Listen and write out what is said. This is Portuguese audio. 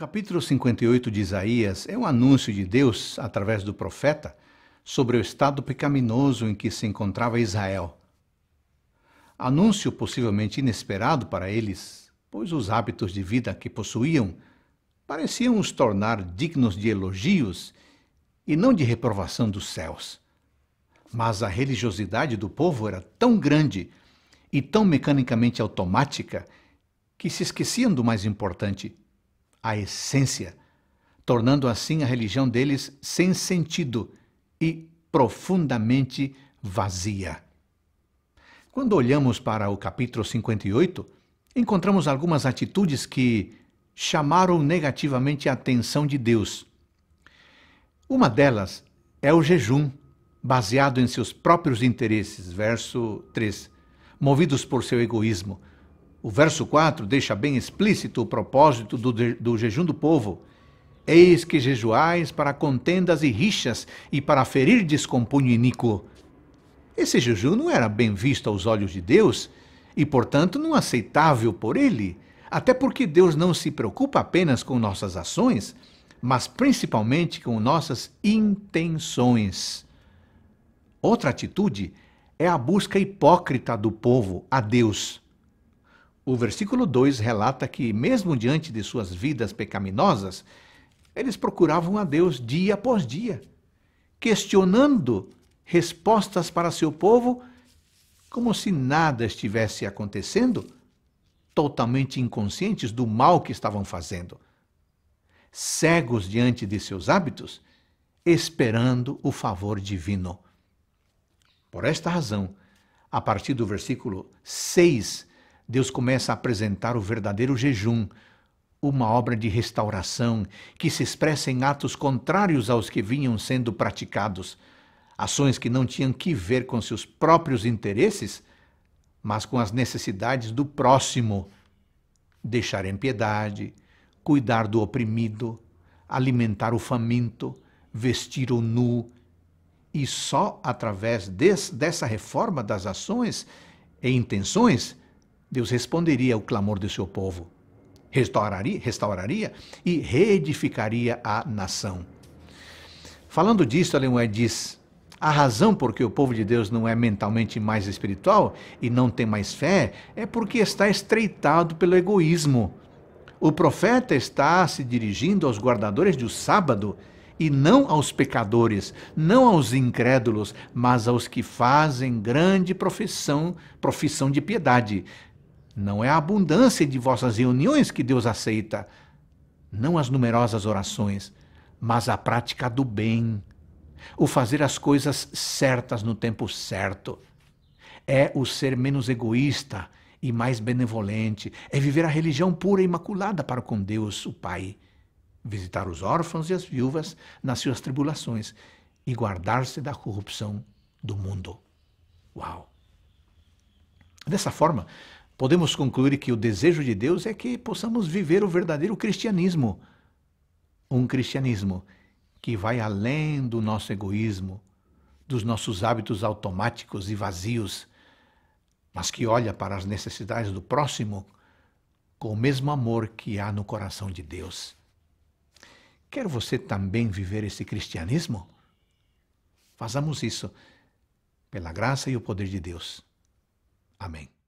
capítulo 58 de Isaías é um anúncio de Deus, através do profeta, sobre o estado pecaminoso em que se encontrava Israel. Anúncio possivelmente inesperado para eles, pois os hábitos de vida que possuíam pareciam os tornar dignos de elogios e não de reprovação dos céus. Mas a religiosidade do povo era tão grande e tão mecanicamente automática que se esqueciam do mais importante, a essência, tornando assim a religião deles sem sentido e profundamente vazia. Quando olhamos para o capítulo 58, encontramos algumas atitudes que chamaram negativamente a atenção de Deus. Uma delas é o jejum, baseado em seus próprios interesses, verso 3, movidos por seu egoísmo, o verso 4 deixa bem explícito o propósito do, do jejum do povo. Eis que jejuais para contendas e rixas e para ferir descompunho iníquo. Esse jejum não era bem visto aos olhos de Deus e, portanto, não aceitável por ele, até porque Deus não se preocupa apenas com nossas ações, mas principalmente com nossas intenções. Outra atitude é a busca hipócrita do povo a Deus. O versículo 2 relata que, mesmo diante de suas vidas pecaminosas, eles procuravam a Deus dia após dia, questionando respostas para seu povo, como se nada estivesse acontecendo, totalmente inconscientes do mal que estavam fazendo. Cegos diante de seus hábitos, esperando o favor divino. Por esta razão, a partir do versículo 6, Deus começa a apresentar o verdadeiro jejum, uma obra de restauração que se expressa em atos contrários aos que vinham sendo praticados, ações que não tinham que ver com seus próprios interesses, mas com as necessidades do próximo. Deixar em piedade, cuidar do oprimido, alimentar o faminto, vestir o nu. E só através des, dessa reforma das ações e intenções Deus responderia ao clamor do seu povo, restauraria, restauraria e reedificaria a nação. Falando disso, Ellen diz: a razão por que o povo de Deus não é mentalmente mais espiritual e não tem mais fé é porque está estreitado pelo egoísmo. O profeta está se dirigindo aos guardadores do sábado e não aos pecadores, não aos incrédulos, mas aos que fazem grande profissão, profissão de piedade, não é a abundância de vossas reuniões que Deus aceita, não as numerosas orações, mas a prática do bem, o fazer as coisas certas no tempo certo. É o ser menos egoísta e mais benevolente, é viver a religião pura e imaculada para com Deus, o Pai, visitar os órfãos e as viúvas nas suas tribulações e guardar-se da corrupção do mundo. Uau! Dessa forma, podemos concluir que o desejo de Deus é que possamos viver o verdadeiro cristianismo. Um cristianismo que vai além do nosso egoísmo, dos nossos hábitos automáticos e vazios, mas que olha para as necessidades do próximo com o mesmo amor que há no coração de Deus. Quer você também viver esse cristianismo? Façamos isso pela graça e o poder de Deus. Amém.